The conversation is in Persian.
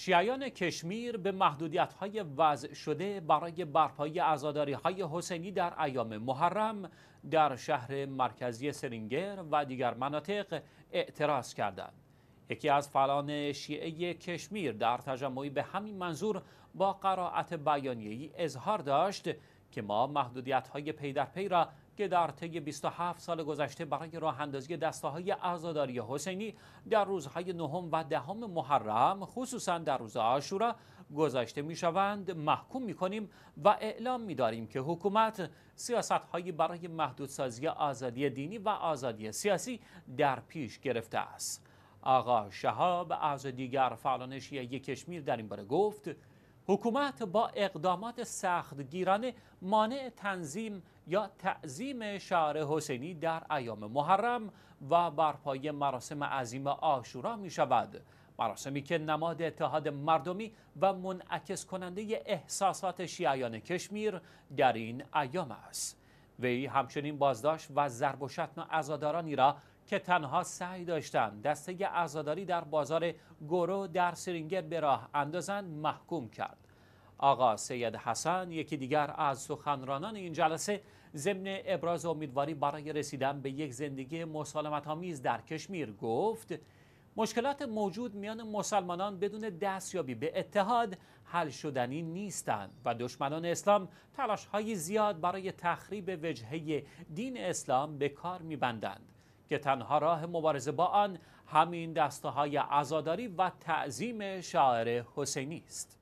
شیعیان کشمیر به محدودیت های وضع شده برای برپایی ازاداری های حسینی در ایام محرم در شهر مرکزی سرینگر و دیگر مناطق اعتراض کردند. یکی از فلان شیعه کشمیر در تجمعی به همین منظور با قرائت بیانیه‌ای اظهار داشت که ما محدودیت های پی در پی را که در طی 27 سال گذشته برای راه اندازی دسته های عزاداری حسینی در روزهای نهم و دهم محرم خصوصا در روز آشورا گذاشته می شوند محکوم می کنیم و اعلام می داریم که حکومت سیاست هایی برای محدودسازی آزادی دینی و آزادی سیاسی در پیش گرفته است آقا شهاب از دیگر فعالان شیعه کشمیر در این باره گفت حکومت با اقدامات سختگیرانه مانع تنظیم یا تعظیم شعر حسینی در ایام محرم و برپای مراسم عظیم آشورا می شود مراسمی که نماد اتحاد مردمی و منعکس کننده احساسات شیعیان کشمیر در این ایام است وی همچنین بازداشت و ضرب و شتم عزادارانی را که تنها سعی داشتند دسته ازاداری در بازار گرو در سرینگر به راه اندازند محکوم کرد آقا سید حسن یکی دیگر از سخنرانان این جلسه ضمن ابراز امیدواری برای رسیدن به یک زندگی مسالمت آمیز در کشمیر گفت مشکلات موجود میان مسلمانان بدون دستیابی به اتحاد حل شدنی نیستند و دشمنان اسلام تلاش های زیاد برای تخریب وجهه دین اسلام به کار میبندند که تنها راه مبارزه با آن همین دسته های عزاداری و تعظیم شاعر حسینی است.